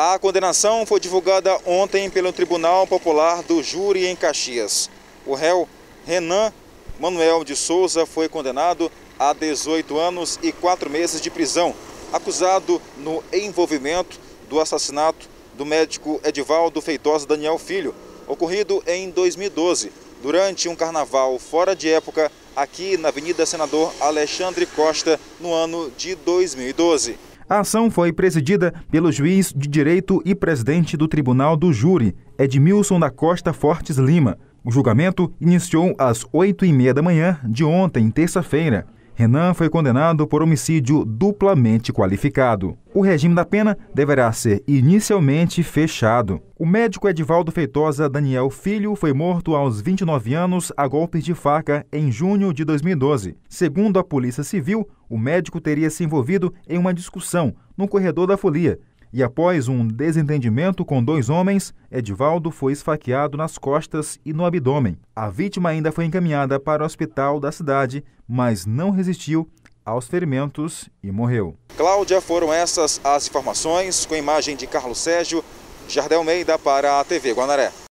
A condenação foi divulgada ontem pelo Tribunal Popular do Júri em Caxias. O réu Renan Manuel de Souza foi condenado a 18 anos e 4 meses de prisão, acusado no envolvimento do assassinato do médico Edivaldo Feitosa Daniel Filho, ocorrido em 2012, durante um carnaval fora de época aqui na Avenida Senador Alexandre Costa, no ano de 2012. A ação foi presidida pelo juiz de direito e presidente do Tribunal do Júri, Edmilson da Costa Fortes Lima. O julgamento iniciou às 8 e meia da manhã de ontem, terça-feira. Renan foi condenado por homicídio duplamente qualificado. O regime da pena deverá ser inicialmente fechado. O médico Edivaldo Feitosa Daniel Filho foi morto aos 29 anos a golpes de faca em junho de 2012. Segundo a Polícia Civil, o médico teria se envolvido em uma discussão no corredor da Folia e após um desentendimento com dois homens, Edivaldo foi esfaqueado nas costas e no abdômen. A vítima ainda foi encaminhada para o hospital da cidade, mas não resistiu aos ferimentos e morreu. Cláudia, foram essas as informações com imagem de Carlos Sérgio Jardel Meida para a TV Guanaré.